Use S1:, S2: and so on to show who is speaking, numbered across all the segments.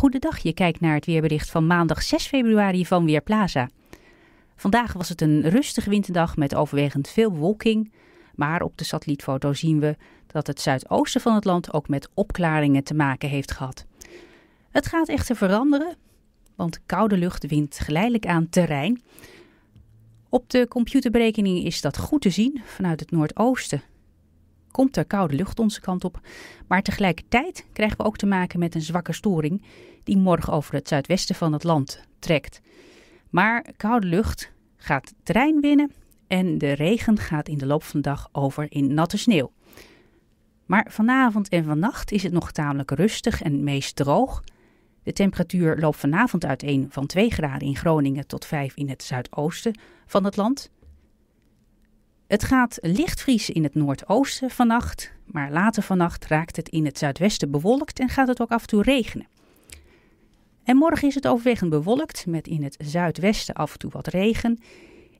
S1: Goedendag, je kijkt naar het weerbericht van maandag 6 februari van Weerplaza. Vandaag was het een rustige winterdag met overwegend veel bewolking. Maar op de satellietfoto zien we dat het zuidoosten van het land ook met opklaringen te maken heeft gehad. Het gaat echter veranderen, want koude lucht wint geleidelijk aan terrein. Op de computerberekening is dat goed te zien vanuit het noordoosten komt er koude lucht onze kant op. Maar tegelijkertijd krijgen we ook te maken met een zwakke storing die morgen over het zuidwesten van het land trekt. Maar koude lucht gaat terrein winnen en de regen gaat in de loop van de dag over in natte sneeuw. Maar vanavond en vannacht is het nog tamelijk rustig en meest droog. De temperatuur loopt vanavond uiteen van 2 graden in Groningen tot 5 in het zuidoosten van het land. Het gaat licht vriezen in het noordoosten vannacht, maar later vannacht raakt het in het zuidwesten bewolkt en gaat het ook af en toe regenen. En morgen is het overwegend bewolkt met in het zuidwesten af en toe wat regen.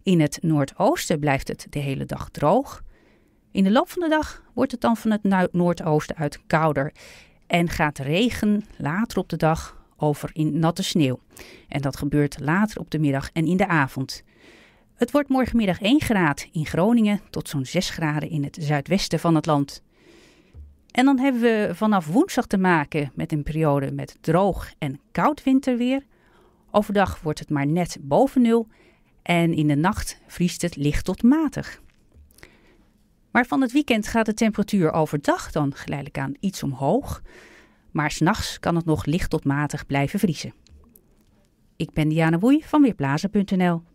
S1: In het noordoosten blijft het de hele dag droog. In de loop van de dag wordt het dan van het noordoosten uit kouder en gaat regen later op de dag over in natte sneeuw. En dat gebeurt later op de middag en in de avond. Het wordt morgenmiddag 1 graad in Groningen tot zo'n 6 graden in het zuidwesten van het land. En dan hebben we vanaf woensdag te maken met een periode met droog en koud winterweer. Overdag wordt het maar net boven nul en in de nacht vriest het licht tot matig. Maar van het weekend gaat de temperatuur overdag dan geleidelijk aan iets omhoog. Maar s'nachts kan het nog licht tot matig blijven vriezen. Ik ben Diana Boei van Weerblazen.nl.